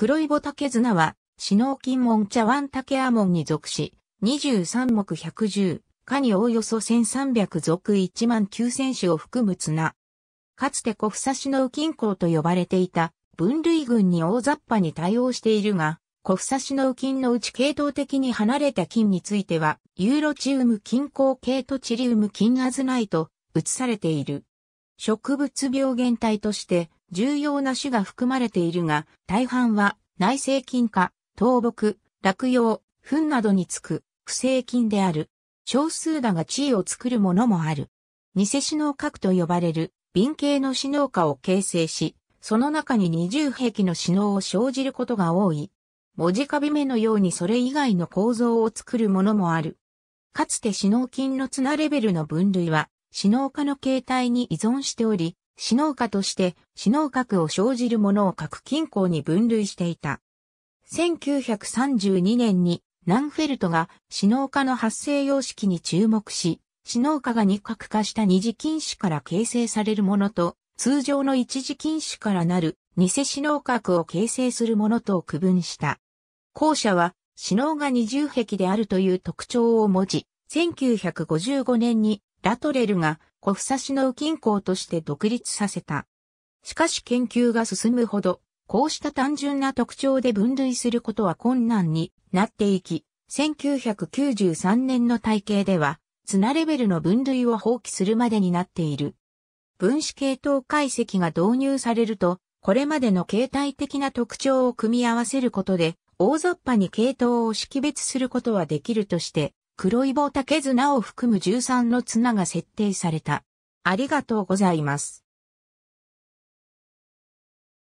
黒いボタ綱は、シノーキンモン茶碗竹アモンに属し、23目110、下におおよそ1300属1万9000種を含む綱。かつて小房シノーキンと呼ばれていた分類群に大雑把に対応しているが、小房シノーキンのうち系統的に離れた菌については、ユーロチウム金鉱系とチリウム菌アズナイと移されている。植物病原体として重要な種が含まれているが、大半は内生菌化、倒木、落葉、糞などにつく不正菌である。少数だが地位を作るものもある。偽死脳核と呼ばれる瓶形の死脳化を形成し、その中に二重壁の死脳を生じることが多い。文字カビ目のようにそれ以外の構造を作るものもある。かつて死脳菌の綱レベルの分類は死農家の形態に依存しており、死農家として死農核を生じるものを各均衡に分類していた。1932年にナンフェルトが死農家の発生様式に注目し、死農家が二角化した二次菌種から形成されるものと、通常の一次菌種からなる偽死農核を形成するものとを区分した。後者は死農が二重壁であるという特徴を持ち、1955年にラトレルが小さしの金港として独立させた。しかし研究が進むほど、こうした単純な特徴で分類することは困難になっていき、1993年の体系では、綱レベルの分類を放棄するまでになっている。分子系統解析が導入されると、これまでの形態的な特徴を組み合わせることで、大雑把に系統を識別することはできるとして、黒い棒竹綱を含む13の綱が設定された。ありがとうございます。